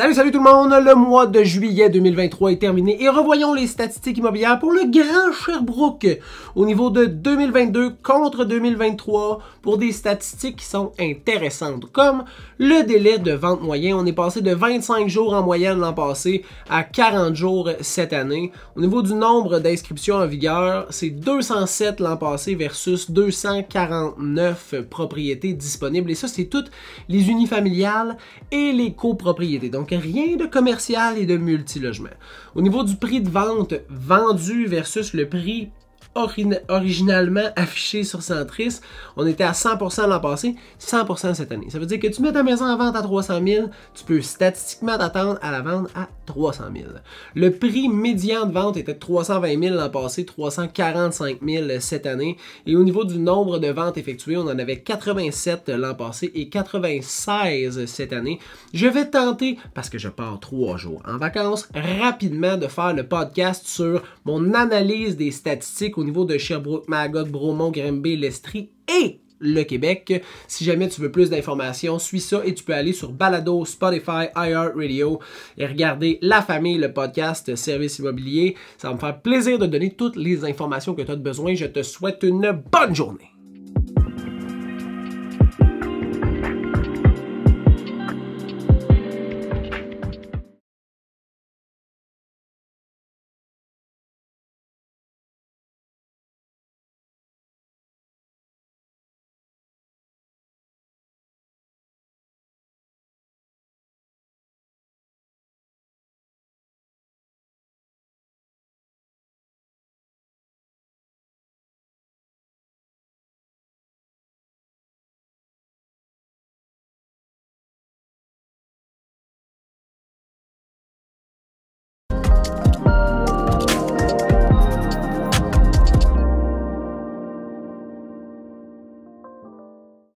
Salut, salut tout le monde! Le mois de juillet 2023 est terminé et revoyons les statistiques immobilières pour le Grand Sherbrooke au niveau de 2022 contre 2023 pour des statistiques qui sont intéressantes comme le délai de vente moyen. On est passé de 25 jours en moyenne l'an passé à 40 jours cette année. Au niveau du nombre d'inscriptions en vigueur, c'est 207 l'an passé versus 249 propriétés disponibles et ça c'est toutes les unifamiliales et les copropriétés. Donc rien de commercial et de multi-logement. Au niveau du prix de vente vendu versus le prix originalement affiché sur Centris. On était à 100% l'an passé, 100% cette année. Ça veut dire que tu mets ta maison en vente à 300 000, tu peux statistiquement t'attendre à la vente à 300 000. Le prix médian de vente était de 320 000 l'an passé, 345 000 cette année. Et au niveau du nombre de ventes effectuées, on en avait 87 l'an passé et 96 cette année. Je vais tenter, parce que je pars trois jours en vacances, rapidement de faire le podcast sur mon analyse des statistiques au niveau de Sherbrooke, Magog, Bromont, Grimby, Lestrie et le Québec. Si jamais tu veux plus d'informations, suis ça et tu peux aller sur Balado, Spotify, IR Radio et regarder La Famille, le podcast Service Immobilier. Ça va me faire plaisir de donner toutes les informations que tu as besoin. Je te souhaite une bonne journée.